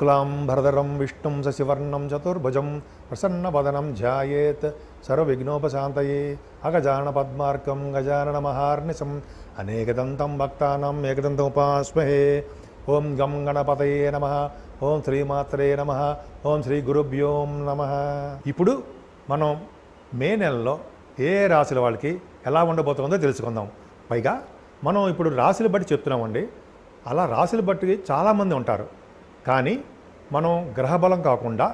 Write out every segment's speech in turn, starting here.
శుక్లాం భరదరం విష్ణుం శశివర్ణం చతుర్భుజం ప్రసన్నవదనం ధ్యాయేత్ సర్వవిఘ్నోపశాంతయే అగజాన పద్మార్కం గజానన మహార్నిశం అనేకదంతం భక్తానం ఏకదంతముపాస్మహే ఓం గం గణపతయే నమ ఓం శ్రీమాత్రే నమ ఓం శ్రీ గురుభ్యోం నమ ఇప్పుడు మనం మే నెలలో ఏ రాశుల వాళ్ళకి ఎలా ఉండబోతుందో తెలుసుకుందాం పైగా మనం ఇప్పుడు రాశులు బట్టి చెప్తున్నామండి అలా రాశులు బట్టి చాలామంది ఉంటారు కానీ మనం గ్రహ బలం కాకుండా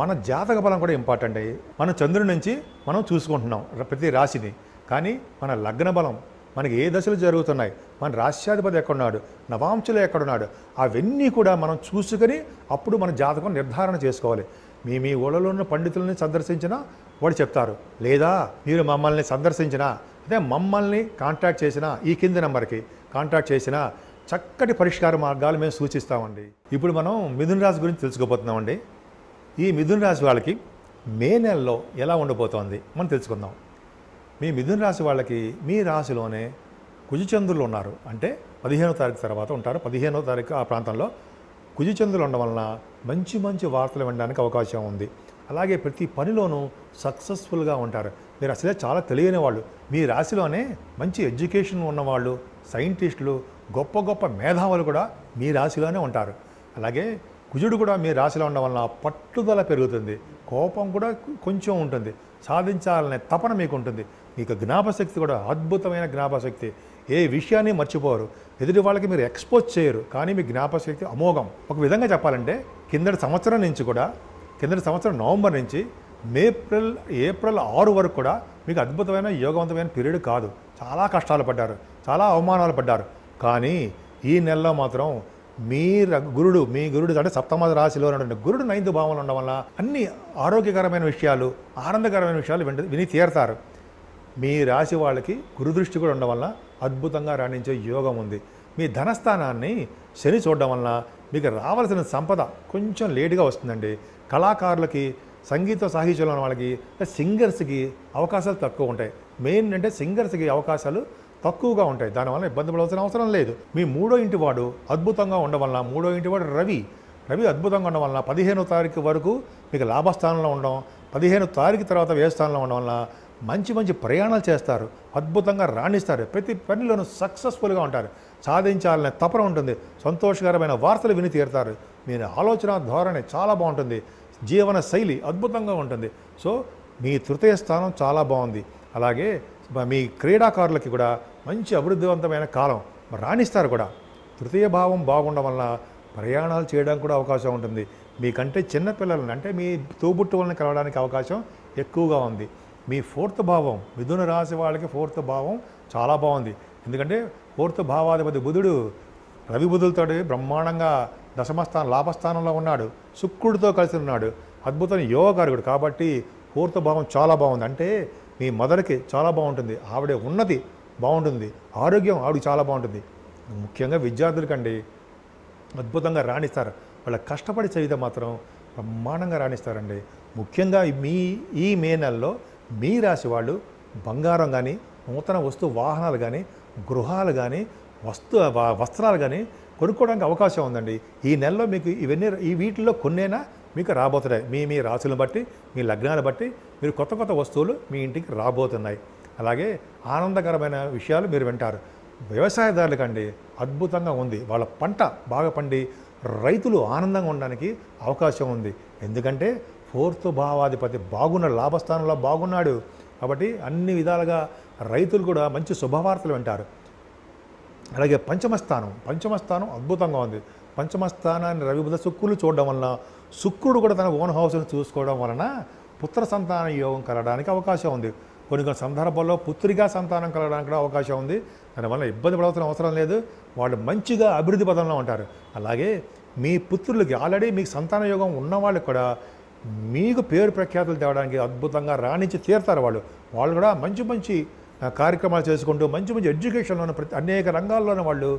మన జాతక బలం కూడా ఇంపార్టెంట్ అయ్యి మన చంద్రుడి నుంచి మనం చూసుకుంటున్నాం ప్రతి రాశిని కానీ మన లగ్న బలం మనకి ఏ దశలు జరుగుతున్నాయి మన రాష్ట్రాధిపతి ఎక్కడున్నాడు నవాంశులు ఎక్కడున్నాడు అవన్నీ కూడా మనం చూసుకొని అప్పుడు మన జాతకం నిర్ధారణ చేసుకోవాలి మీ మీ ఊళ్ళలో ఉన్న పండితులని సందర్శించినా వాడు చెప్తారు లేదా మీరు మమ్మల్ని సందర్శించినా అదే మమ్మల్ని కాంటాక్ట్ చేసినా ఈ కింది నెంబర్కి కాంటాక్ట్ చేసినా చక్కటి పరిష్కార మార్గాలు మేము సూచిస్తామండి ఇప్పుడు మనం మిథున్ రాశి గురించి తెలుసుకోబోతున్నామండి ఈ మిథున్ రాశి వాళ్ళకి మే నెలలో ఎలా ఉండబోతోంది మనం తెలుసుకుందాం మీ మిథున్ రాశి వాళ్ళకి మీ రాశిలోనే కుజచంద్రులు ఉన్నారు అంటే పదిహేనో తారీఖు తర్వాత ఉంటారు పదిహేనో తారీఖు ఆ ప్రాంతంలో కుజచంద్రులు ఉండడం వలన మంచి మంచి వార్తలు వినడానికి అవకాశం ఉంది అలాగే ప్రతి పనిలోనూ సక్సెస్ఫుల్గా ఉంటారు మీరు అసలే చాలా తెలియని వాళ్ళు మీ రాశిలోనే మంచి ఎడ్యుకేషన్ ఉన్నవాళ్ళు సైంటిస్టులు గొప్ప గొప్ప మేధావులు కూడా మీ రాశిలోనే ఉంటారు అలాగే కుజుడు కూడా మీ రాశిలో ఉండడం వలన పట్టుదల పెరుగుతుంది కోపం కూడా కొంచెం ఉంటుంది సాధించాలనే తపన మీకు ఉంటుంది మీకు జ్ఞాపశక్తి కూడా అద్భుతమైన జ్ఞాపశక్తి ఏ విషయాన్ని మర్చిపోరు ఎదుటి వాళ్ళకి మీరు ఎక్స్పోజ్ చేయరు కానీ మీ జ్ఞాపశక్తి అమోఘం ఒక విధంగా చెప్పాలంటే కిందటి సంవత్సరం నుంచి కూడా కిందటి సంవత్సరం నవంబర్ నుంచి ఏప్రిల్ ఏప్రిల్ ఆరు వరకు కూడా మీకు అద్భుతమైన యోగవంతమైన పీరియడ్ కాదు చాలా కష్టాలు పడ్డారు చాలా అవమానాలు పడ్డారు కానీ ఈ నెలలో మాత్రం మీ గురుడు మీ గురుడు అంటే సప్తమాద రాశిలో ఉన్నటువంటి గురుడు నైన్త్ భావంలో ఉండడం వల్ల అన్ని ఆరోగ్యకరమైన విషయాలు ఆనందకరమైన విషయాలు వింట విని తీరతారు మీ రాశి వాళ్ళకి గురుదృష్టి కూడా ఉండడం వల్ల అద్భుతంగా రాణించే యోగం ఉంది మీ ధనస్థానాన్ని శని చూడడం వల్ల మీకు రావాల్సిన సంపద కొంచెం లేటుగా వస్తుందండి కళాకారులకి సంగీత సాహిత్యంలో ఉన్న వాళ్ళకి సింగర్స్కి అవకాశాలు తక్కువ ఉంటాయి మెయిన్ అంటే సింగర్స్కి అవకాశాలు తక్కువగా ఉంటాయి దానివల్ల ఇబ్బంది పడవలసిన అవసరం లేదు మీ మూడో ఇంటి వాడు అద్భుతంగా ఉండడం వల్ల మూడో ఇంటి వాడు రవి రవి అద్భుతంగా ఉండడం వలన పదిహేను తారీఖు వరకు మీకు లాభస్థానంలో ఉండడం పదిహేను తారీఖు తర్వాత వ్యయ స్థానంలో ఉండడం వలన మంచి మంచి ప్రయాణాలు చేస్తారు అద్భుతంగా రాణిస్తారు ప్రతి పనిలోనూ సక్సెస్ఫుల్గా ఉంటారు సాధించాలనే తపన ఉంటుంది సంతోషకరమైన వార్తలు విని తీరుతారు మీ ఆలోచన ధోరణి చాలా బాగుంటుంది జీవన శైలి అద్భుతంగా ఉంటుంది సో మీ తృతీయ స్థానం చాలా బాగుంది అలాగే మీ క్రీడాకారులకి కూడా మంచి అభివృద్ధివంతమైన కాలం రాణిస్తారు కూడా తృతీయ భావం బాగుండడం వలన ప్రయాణాలు చేయడానికి కూడా అవకాశం ఉంటుంది మీకంటే చిన్నపిల్లలను అంటే మీ తోబుట్టు వలన కలవడానికి అవకాశం ఎక్కువగా ఉంది మీ ఫోర్త్ భావం మిథున రాశి వాళ్ళకి ఫోర్త్ భావం చాలా బాగుంది ఎందుకంటే ఫోర్త్ భావాధిపతి బుధుడు రవి బుధులతో బ్రహ్మాండంగా దశమస్థానం లాభస్థానంలో ఉన్నాడు శుక్రుడితో కలిసి ఉన్నాడు అద్భుతమైన యోగకారకుడు కాబట్టి ఫోర్త్ భావం చాలా బాగుంది అంటే మీ మదర్కి చాలా బాగుంటుంది ఆవిడ ఉన్నది బాగుంటుంది ఆరోగ్యం ఆవిడ చాలా బాగుంటుంది ముఖ్యంగా విద్యార్థులకండి అద్భుతంగా రాణిస్తారు వాళ్ళ కష్టపడి చదివితే మాత్రం బ్రహ్మాండంగా రాణిస్తారండి ముఖ్యంగా మీ ఈ మే నెలలో మీ రాశి వాళ్ళు బంగారం కానీ నూతన వస్తు వాహనాలు కానీ గృహాలు కానీ వస్తు వస్త్రాలు కానీ కొనుక్కోవడానికి అవకాశం ఉందండి ఈ నెలలో మీకు ఇవన్నీ ఈ వీటిల్లో కొన్నైనా మీకు రాబోతున్నాయి మీ మీ రాశులను బట్టి మీ లగ్నాన్ని బట్టి మీరు కొత్త కొత్త వస్తువులు మీ ఇంటికి రాబోతున్నాయి అలాగే ఆనందకరమైన విషయాలు మీరు వింటారు వ్యవసాయదారులకండి అద్భుతంగా ఉంది వాళ్ళ పంట బాగా పండి రైతులు ఆనందంగా ఉండడానికి అవకాశం ఉంది ఎందుకంటే ఫోర్త్ భావాధిపతి బాగున్న లాభస్థానంలో బాగున్నాడు కాబట్టి అన్ని విధాలుగా రైతులు కూడా మంచి శుభవార్తలు వింటారు అలాగే పంచమస్థానం పంచమస్థానం అద్భుతంగా ఉంది పంచమస్థానాన్ని రవిబుధ శుక్కులు చూడడం వలన శుక్రుడు కూడా తన ఓన్ హౌస్ని చూసుకోవడం వలన పుత్ర సంతాన యోగం కలగడానికి అవకాశం ఉంది కొన్ని కొన్ని సందర్భాల్లో పుత్రిగా సంతానం కలగడానికి కూడా అవకాశం ఉంది దానివల్ల ఇబ్బంది పడవలసిన అవసరం లేదు వాళ్ళు మంచిగా అభివృద్ధి పదంలో ఉంటారు అలాగే మీ పుత్రులకి ఆల్రెడీ మీకు సంతాన యోగం ఉన్న వాళ్ళకి కూడా మీకు పేరు ప్రఖ్యాతులు తేవడానికి అద్భుతంగా రాణించి తీరుతారు వాళ్ళు వాళ్ళు కూడా మంచి మంచి కార్యక్రమాలు చేసుకుంటూ మంచి మంచి ఎడ్యుకేషన్లోనూ ప్రతి అనేక రంగాల్లోనూ వాళ్ళు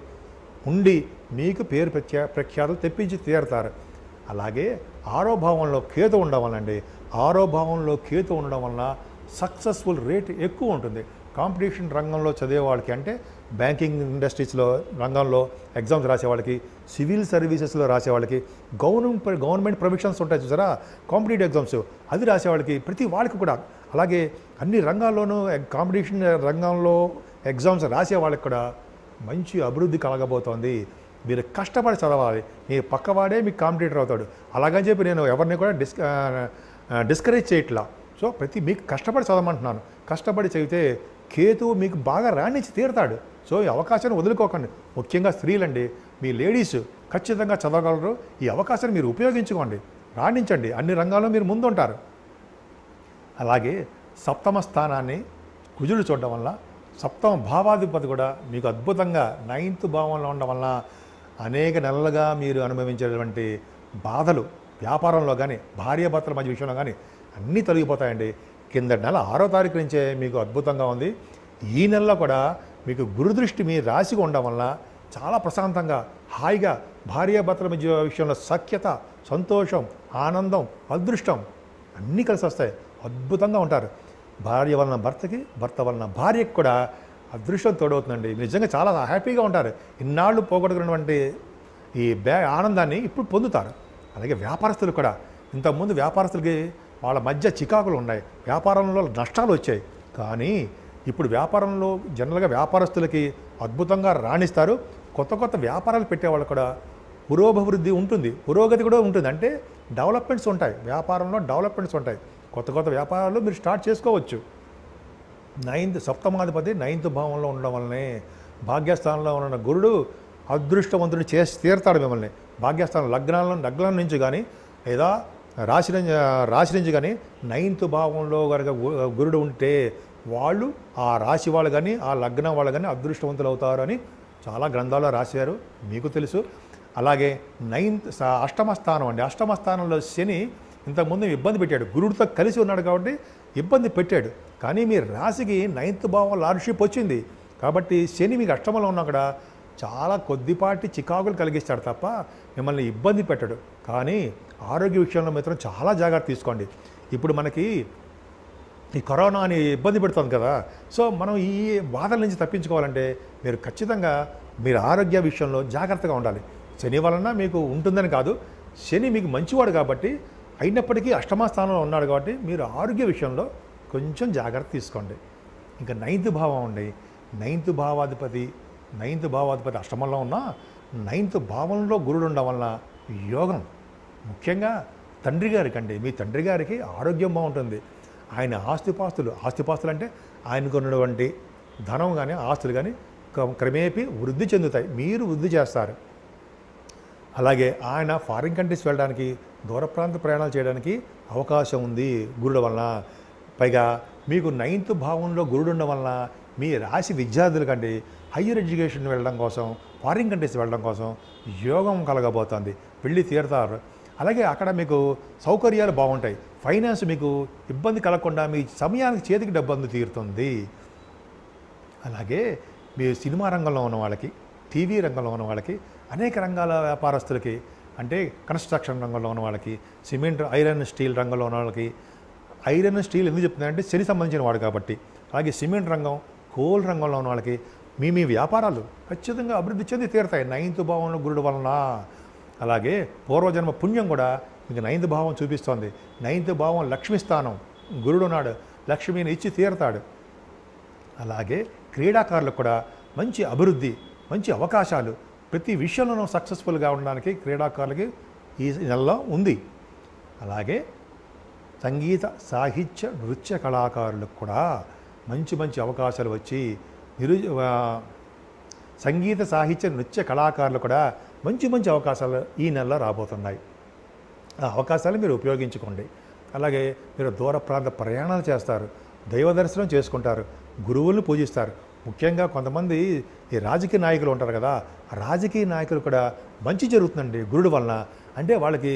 ఉండి మీకు పేరు ప్రఖ్యా ప్రఖ్యాతులు తెప్పించి తీరుతారు అలాగే ఆరో భావంలో కేతు ఉండడం వల్లండి ఆరో భావంలో కేతు ఉండడం వలన సక్సెస్ఫుల్ రేట్ ఎక్కువ ఉంటుంది కాంపిటీషన్ రంగంలో చదివే వాళ్ళకి అంటే బ్యాంకింగ్ ఇండస్ట్రీస్లో రంగంలో ఎగ్జామ్స్ రాసేవాళ్ళకి సివిల్ సర్వీసెస్లో రాసేవాళ్ళకి గవర్నమెంట్ గవర్నమెంట్ ప్రొవిషన్స్ ఉంటాయి చూసారా కాంపిటేటివ్ ఎగ్జామ్స్ అది రాసేవాళ్ళకి ప్రతి వాళ్ళకి కూడా అలాగే అన్ని రంగాల్లోనూ కాంపిటీషన్ రంగంలో ఎగ్జామ్స్ రాసే వాళ్ళకి కూడా మంచి అభివృద్ధి కలగబోతోంది మీరు కష్టపడి చదవాలి మీ పక్కవాడే మీకు కాంపిటేటర్ అవుతాడు అలాగని చెప్పి నేను ఎవరిని కూడా డిస్క డిస్కరేజ్ చేయట్లా సో ప్రతి మీకు కష్టపడి చదవమంటున్నాను కష్టపడి చదివితే కేతువు మీకు బాగా రాణించి తీరుతాడు సో ఈ అవకాశాన్ని వదులుకోకండి ముఖ్యంగా స్త్రీలండి మీ లేడీస్ ఖచ్చితంగా చదవగలరు ఈ అవకాశాన్ని మీరు ఉపయోగించుకోండి రాణించండి అన్ని రంగాల్లో మీరు ముందుంటారు అలాగే సప్తమ స్థానాన్ని కుజుడు చూడడం వల్ల సప్తమ భావాధిపతి కూడా మీకు అద్భుతంగా నైన్త్ భావంలో ఉండడం వల్ల అనేక నెలలుగా మీరు అనుభవించేటువంటి బాధలు వ్యాపారంలో కానీ భార్యాభర్తల మధ్య విషయంలో కానీ అన్నీ తొలగిపోతాయండి కింద నెల ఆరో తారీఖు నుంచే మీకు అద్భుతంగా ఉంది ఈ నెలలో కూడా మీకు గురుదృష్టి మీ రాశిగా ఉండడం వల్ల చాలా ప్రశాంతంగా హాయిగా భార్యాభర్తల మధ్య విషయంలో సఖ్యత సంతోషం ఆనందం అదృష్టం అన్నీ కలిసి వస్తాయి అద్భుతంగా ఉంటారు భార్య వలన భర్తకి భర్త వలన భార్యకి కూడా అదృష్టం తోడవుతుందండి నిజంగా చాలా హ్యాపీగా ఉంటారు ఇన్నాళ్ళు పోగొట్టుకున్నటువంటి ఈ బ్యా ఆనందాన్ని ఇప్పుడు పొందుతారు అలాగే వ్యాపారస్తులు కూడా ఇంతకుముందు వ్యాపారస్తులకి వాళ్ళ మధ్య చికాకులు ఉన్నాయి వ్యాపారంలో నష్టాలు వచ్చాయి కానీ ఇప్పుడు వ్యాపారంలో జనరల్గా వ్యాపారస్తులకి అద్భుతంగా రాణిస్తారు కొత్త కొత్త వ్యాపారాలు పెట్టేవాళ్ళు కూడా పురోభివృద్ధి ఉంటుంది పురోగతి కూడా ఉంటుంది అంటే డెవలప్మెంట్స్ ఉంటాయి వ్యాపారంలో డెవలప్మెంట్స్ ఉంటాయి కొత్త కొత్త వ్యాపారాలు మీరు స్టార్ట్ చేసుకోవచ్చు నైన్త్ సప్తమాధిపతి నైన్త్ భావంలో ఉండడం వల్లనే భాగ్యస్థానంలో ఉన్న గురుడు అదృష్టవంతుడు చేసి తీరతాడు మిమ్మల్ని భాగ్యస్థానం లగ్నాల లగ్నం నుంచి కానీ లేదా రాశి నుంచి రాశి నుంచి కానీ నైన్త్ భావంలో కనుక గురుడు ఉంటే వాళ్ళు ఆ రాశి వాళ్ళు కానీ ఆ లగ్నం వాళ్ళు కానీ అదృష్టవంతులు అవుతారు అని చాలా గ్రంథాల్లో రాశారు మీకు తెలుసు అలాగే నైన్త్ అష్టమ స్థానం అండి అష్టమ స్థానంలో శని ఇంతకుముందు ఇబ్బంది పెట్టాడు గురుడితో కలిసి ఉన్నాడు కాబట్టి ఇబ్బంది పెట్టాడు కానీ మీ రాశికి నైన్త్ భావం లార్డ్షిప్ వచ్చింది కాబట్టి శని మీకు అష్టమంలో ఉన్న కూడా చాలా కొద్దిపాటి చికాకులు కలిగిస్తాడు తప్ప మిమ్మల్ని ఇబ్బంది పెట్టాడు కానీ ఆరోగ్య విషయంలో మాత్రం చాలా జాగ్రత్త తీసుకోండి ఇప్పుడు మనకి ఈ కరోనా అని ఇబ్బంది పెడుతుంది కదా సో మనం ఈ బాధల నుంచి తప్పించుకోవాలంటే మీరు ఖచ్చితంగా మీరు ఆరోగ్య విషయంలో జాగ్రత్తగా ఉండాలి శని వలన మీకు ఉంటుందని కాదు శని మీకు మంచివాడు కాబట్టి అయినప్పటికీ అష్టమ స్థానంలో ఉన్నాడు కాబట్టి మీరు ఆరోగ్య విషయంలో కొంచెం జాగ్రత్త తీసుకోండి ఇంకా నైన్త్ భావం ఉండి నైన్త్ భావాధిపతి నైన్త్ భావాధిపతి అష్టమంలో ఉన్న నైన్త్ భావంలో గురుడు ఉండడం వలన యోగం ముఖ్యంగా తండ్రి గారికి అండి మీ తండ్రి గారికి ఆరోగ్యం బాగుంటుంది ఆయన ఆస్తిపాస్తులు ఆస్తిపాస్తులు అంటే ఆయనకు ఉన్నటువంటి ధనం కానీ ఆస్తులు కానీ క్రమేపీ వృద్ధి చెందుతాయి మీరు వృద్ధి చేస్తారు అలాగే ఆయన ఫారిన్ కంట్రీస్ వెళ్ళడానికి దూర ప్రాంత ప్రయాణాలు చేయడానికి అవకాశం ఉంది గురుడు వలన పైగా మీకు నైన్త్ భావంలో గురుడు ఉండడం వలన మీ రాశి విద్యార్థుల కంటే హయ్యర్ ఎడ్యుకేషన్ వెళ్ళడం కోసం ఫారిన్ కంట్రీస్ వెళ్ళడం కోసం యోగం కలగబోతోంది వెళ్ళి తీరుతారు అలాగే అక్కడ మీకు సౌకర్యాలు బాగుంటాయి ఫైనాన్స్ మీకు ఇబ్బంది కలగకుండా మీ సమయానికి చేతికి డబ్బు తీరుతుంది అలాగే మీ సినిమా రంగంలో ఉన్న వాళ్ళకి టీవీ రంగంలో ఉన్న వాళ్ళకి అనేక రంగాల వ్యాపారస్తులకి అంటే కన్స్ట్రక్షన్ రంగంలో ఉన్న వాళ్ళకి సిమెంట్ ఐరన్ స్టీల్ రంగంలో ఉన్న వాళ్ళకి ఐరన్ స్టీల్ ఎందుకు చెప్తుందంటే శని సంబంధించిన వాడు కాబట్టి అలాగే సిమెంట్ రంగం కోల్ రంగంలో ఉన్న వాళ్ళకి మీ మీ వ్యాపారాలు ఖచ్చితంగా అభివృద్ధి చెంది తీరుతాయి నైన్త్ భావంలో గురుడు వలన అలాగే పూర్వజన్మ పుణ్యం కూడా మీకు నైన్త్ భావం చూపిస్తోంది నైన్త్ భావం లక్ష్మి స్థానం గురుడు ఉన్నాడు లక్ష్మిని ఇచ్చి తీరుతాడు అలాగే క్రీడాకారులకు కూడా మంచి అభివృద్ధి మంచి అవకాశాలు ప్రతి విషయంలోనూ సక్సెస్ఫుల్గా ఉండడానికి క్రీడాకారులకి ఈ నెలలో ఉంది అలాగే సంగీత సాహిత్య నృత్య కళాకారులకు కూడా మంచి మంచి అవకాశాలు వచ్చి నిరు సంగీత సాహిత్య నృత్య కళాకారులు కూడా మంచి మంచి అవకాశాలు ఈ నెలలో రాబోతున్నాయి ఆ అవకాశాలు మీరు ఉపయోగించుకోండి అలాగే మీరు దూర ప్రాంత ప్రయాణాలు చేస్తారు దైవ దర్శనం చేసుకుంటారు గురువులను పూజిస్తారు ముఖ్యంగా కొంతమంది ఈ రాజకీయ నాయకులు ఉంటారు కదా రాజకీయ నాయకులు కూడా మంచి జరుగుతుందండి గురుడు వలన అంటే వాళ్ళకి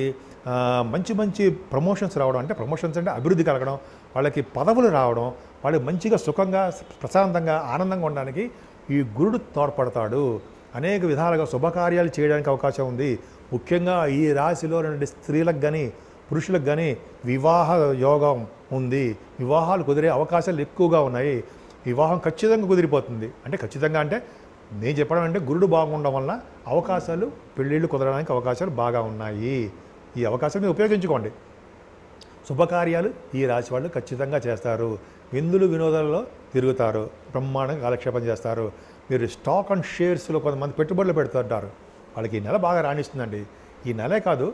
మంచి మంచి ప్రమోషన్స్ రావడం అంటే ప్రమోషన్స్ అంటే అభివృద్ధి కలగడం వాళ్ళకి పదవులు రావడం వాళ్ళకి మంచిగా సుఖంగా ప్రశాంతంగా ఆనందంగా ఉండడానికి ఈ గురుడు తోడ్పడతాడు అనేక విధాలుగా శుభకార్యాలు చేయడానికి అవకాశం ఉంది ముఖ్యంగా ఈ రాశిలో రెండు స్త్రీలకు కానీ పురుషులకు కానీ వివాహ యోగం ఉంది వివాహాలు కుదిరే అవకాశాలు ఎక్కువగా ఉన్నాయి వివాహం ఖచ్చితంగా కుదిరిపోతుంది అంటే ఖచ్చితంగా అంటే నేను చెప్పడం అంటే గురుడు బాగుండడం వల్ల అవకాశాలు పెళ్ళిళ్ళు కుదరడానికి అవకాశాలు బాగా ఉన్నాయి ఈ అవకాశం మీరు ఉపయోగించుకోండి శుభకార్యాలు ఈ రాశి వాళ్ళు ఖచ్చితంగా చేస్తారు విందులు వినోదాలలో తిరుగుతారు బ్రహ్మాండంగా కాలక్షేపం చేస్తారు మీరు స్టాక్ అండ్ షేర్స్లో కొంతమంది పెట్టుబడులు పెడుతుంటారు వాళ్ళకి ఈ నెల బాగా రాణిస్తుందండి ఈ నెలే కాదు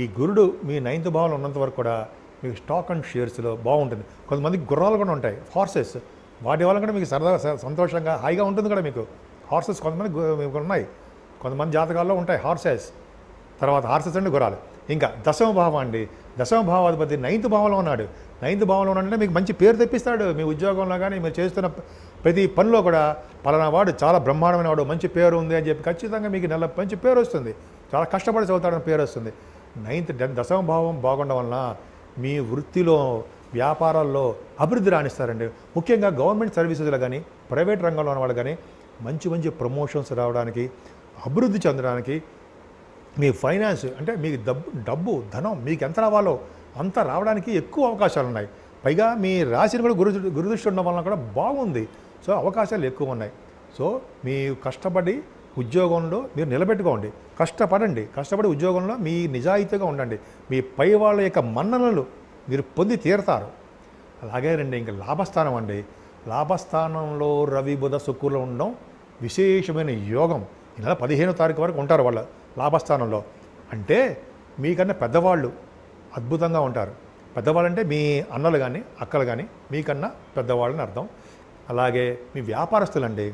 ఈ గురుడు మీ నైన్త్ భావంలో ఉన్నంత వరకు కూడా మీకు స్టాక్ అండ్ షేర్స్లో బాగుంటుంది కొంతమంది గుర్రాలు కూడా ఉంటాయి హార్సెస్ వాటి వల్ల కూడా మీకు సరదా సంతోషంగా హాయిగా ఉంటుంది కూడా మీకు హార్సెస్ కొంతమంది మీకు ఉన్నాయి కొంతమంది జాతకాల్లో ఉంటాయి హార్సెస్ తర్వాత హార్సెస్ అంటే గురాలు ఇంకా దశమ భావం అండి దశమ భావాధిపతి నైన్త్ భావంలో ఉన్నాడు నైన్త్ భావంలో ఉన్నాడంటే మీకు మంచి పేరు తెప్పిస్తాడు మీ ఉద్యోగంలో కానీ మీరు చేస్తున్న ప్రతి పనిలో కూడా పలానా వాడు చాలా బ్రహ్మాండమైన వాడు మంచి పేరు ఉంది అని చెప్పి ఖచ్చితంగా మీకు నెల మంచి పేరు వస్తుంది చాలా కష్టపడి చదువుతాడని పేరు వస్తుంది నైన్త్ దశమ భావం బాగుండడం వలన మీ వృత్తిలో వ్యాపారాల్లో అభివృద్ధి రాణిస్తారండి ముఖ్యంగా గవర్నమెంట్ సర్వీసెస్లో కానీ ప్రైవేట్ రంగంలో ఉన్న వాళ్ళు కానీ మంచి మంచి ప్రమోషన్స్ రావడానికి అభివృద్ధి చెందడానికి మీ ఫైనాన్స్ అంటే మీకు డబ్బు డబ్బు ధనం మీకు ఎంత రావాలో అంత రావడానికి ఎక్కువ అవకాశాలు ఉన్నాయి పైగా మీ రాశిని కూడా గురు గురుదృష్టి ఉండడం వలన కూడా బాగుంది సో అవకాశాలు ఎక్కువ ఉన్నాయి సో మీ కష్టపడి ఉద్యోగంలో మీరు నిలబెట్టుకోండి కష్టపడండి కష్టపడి ఉద్యోగంలో మీ నిజాయితీగా ఉండండి మీ పై వాళ్ళ యొక్క మన్ననలు మీరు పొంది తీరతారు అలాగే రండి ఇంకా లాభస్థానం అండి లాభస్థానంలో రవి బుధ శుక్రులు ఉండడం విశేషమైన యోగం ఈ నెల పదిహేనో తారీఖు వరకు ఉంటారు వాళ్ళు లాభస్థానంలో అంటే మీకన్నా పెద్దవాళ్ళు అద్భుతంగా ఉంటారు పెద్దవాళ్ళు అంటే మీ అన్నలు కానీ అక్కలు కానీ మీకన్నా పెద్దవాళ్ళని అర్థం అలాగే మీ వ్యాపారస్తులండి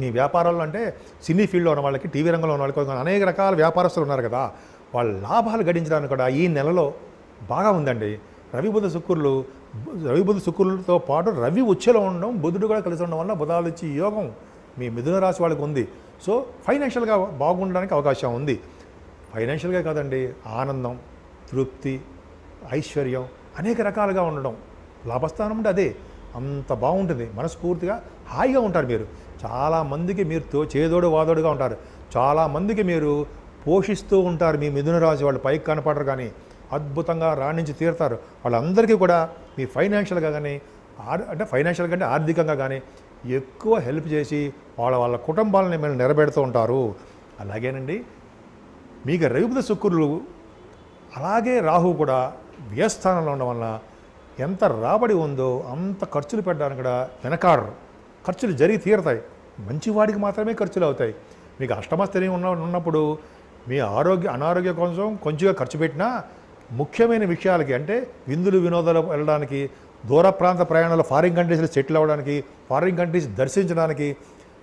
మీ వ్యాపారాల్లో అంటే సినీ ఫీల్డ్లో ఉన్న వాళ్ళకి టీవీ రంగంలో ఉన్న వాళ్ళకి అనేక రకాల వ్యాపారస్తులు ఉన్నారు కదా వాళ్ళ లాభాలు గడించడానికి కూడా ఈ నెలలో బాగా ఉందండి రవి బుధ శుక్రులు రవి బుధ శుక్రులతో పాటు రవి ఉచ్చలో ఉండడం బుధుడు కూడా కలిసి ఉండడం వల్ల బుధాలిచ్చి యోగం మీ మిథున రాశి వాళ్ళకి ఉంది సో ఫైనాన్షియల్గా బాగుండడానికి అవకాశం ఉంది ఫైనాన్షియల్గా కాదండి ఆనందం తృప్తి ఐశ్వర్యం అనేక రకాలుగా ఉండడం లాభస్థానం అంటే అదే అంత బాగుంటుంది మనస్ఫూర్తిగా హాయిగా ఉంటారు మీరు చాలామందికి మీరు తో చేదోడు వాదోడుగా ఉంటారు చాలామందికి మీరు పోషిస్తూ ఉంటారు మీ మిథున రాశి వాళ్ళు పైకి కనపడరు కానీ అద్భుతంగా రాణించి తీరుతారు వాళ్ళందరికీ కూడా మీ ఫైనాన్షియల్గా కానీ అంటే ఫైనాన్షియల్ కంటే ఆర్థికంగా కానీ ఎక్కువ హెల్ప్ చేసి వాళ్ళ వాళ్ళ కుటుంబాలని మీరు నిలబెడుతూ ఉంటారు అలాగేనండి మీకు రేపుద శుక్రులు అలాగే రాహు కూడా వ్యయస్థానంలో ఉండడం వల్ల ఎంత రాబడి ఉందో అంత ఖర్చులు పెట్టడానికి కూడా వెనకాడరు ఖర్చులు జరిగి తీరతాయి మంచివాడికి మాత్రమే ఖర్చులు అవుతాయి మీకు అష్టమ ఉన్న ఉన్నప్పుడు మీ ఆరోగ్య అనారోగ్య కోసం కొంచెంగా ఖర్చు పెట్టినా ముఖ్యమైన విషయాలకి అంటే విందులు వినోదాలు వెళ్ళడానికి దూర ప్రాంత ప్రయాణాలు ఫారిన్ కంట్రీస్లో సెటిల్ అవ్వడానికి ఫారిన్ కంట్రీస్ దర్శించడానికి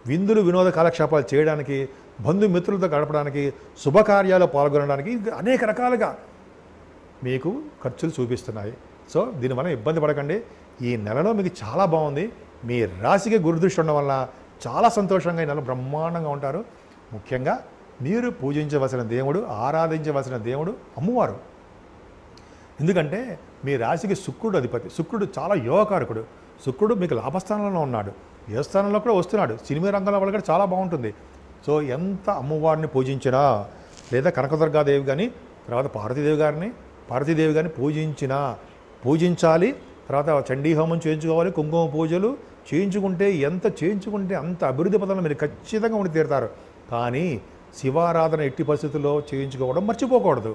విందులు వినోద కాలక్షేపాలు చేయడానికి బంధుమిత్రులతో గడపడానికి శుభకార్యాలు పాల్గొనడానికి అనేక రకాలుగా మీకు ఖర్చులు చూపిస్తున్నాయి సో దీనివల్ల ఇబ్బంది పడకండి ఈ నెలలో మీకు చాలా బాగుంది మీ రాశికి గురుదృష్టి ఉండడం వల్ల చాలా సంతోషంగా ఈ నెల బ్రహ్మాండంగా ఉంటారు ముఖ్యంగా మీరు పూజించవలసిన దేవుడు ఆరాధించవలసిన దేవుడు అమ్మవారు ఎందుకంటే మీ రాశికి శుక్రుడు అధిపతి శుక్రుడు చాలా యోగకారకుడు శుక్రుడు మీకు లాభస్థానంలో ఉన్నాడు ఏ స్థానంలో కూడా వస్తున్నాడు సినిమా రంగంలో వాళ్ళు కూడా చాలా బాగుంటుంది సో ఎంత అమ్మవారిని పూజించినా లేదా కనకదుర్గాదేవి కానీ తర్వాత పార్వతీదేవి గారిని పార్వతీదేవి గారిని పూజించినా పూజించాలి తర్వాత చండీహోమం చేయించుకోవాలి కుంకుమ పూజలు చేయించుకుంటే ఎంత చేయించుకుంటే అంత అభివృద్ధి పదంలో మీరు ఖచ్చితంగా ఉండి తీరుతారు కానీ శివారాధన ఎట్టి పరిస్థితుల్లో చేయించుకోవడం మర్చిపోకూడదు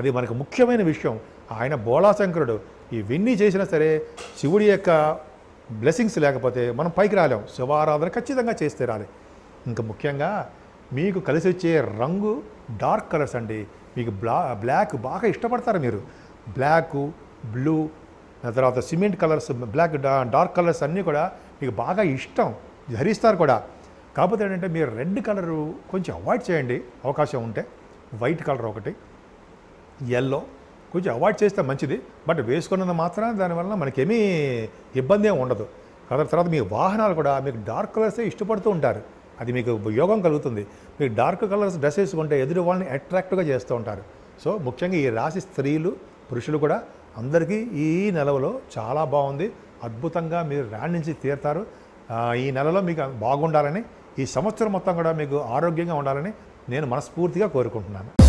అది మనకు ముఖ్యమైన విషయం ఆయన బోళాశంకరుడు ఇవన్నీ చేసినా సరే శివుడి యొక్క బ్లెస్సింగ్స్ లేకపోతే మనం పైకి రాలేం శివారాధన ఖచ్చితంగా చేస్తే రాలి ఇంకా ముఖ్యంగా మీకు కలిసి వచ్చే రంగు డార్క్ కలర్స్ అండి మీకు బ్లా బ్లాక్ బాగా ఇష్టపడతారు మీరు బ్లాక్ బ్లూ తర్వాత cement colours black dark colours అన్నీ కూడా మీకు బాగా ఇష్టం ధరిస్తారు కూడా కాకపోతే ఏంటంటే మీరు రెడ్ కలరు కొంచెం అవాయిడ్ చేయండి అవకాశం ఉంటే వైట్ కలర్ ఒకటి ఎల్లో కొంచెం అవాయిడ్ చేస్తే మంచిది బట్ వేసుకున్నది మాత్రం దానివల్ల మనకేమీ ఇబ్బంది ఏమి ఉండదు కదా తర్వాత మీ వాహనాలు కూడా మీకు డార్క్ కలర్సే ఇష్టపడుతూ ఉంటారు అది మీకు ఉపయోగం కలుగుతుంది మీరు డార్క్ కలర్స్ డ్రెస్ వేసుకుంటే ఎదురు వాళ్ళని అట్రాక్ట్గా చేస్తూ ఉంటారు సో ముఖ్యంగా ఈ రాశి స్త్రీలు పురుషులు కూడా అందరికీ ఈ నెలలో చాలా బాగుంది అద్భుతంగా మీరు రాణించి తీరుతారు ఈ నెలలో మీకు బాగుండాలని ఈ సంవత్సరం మొత్తం కూడా మీకు ఆరోగ్యంగా ఉండాలని నేను మనస్ఫూర్తిగా కోరుకుంటున్నాను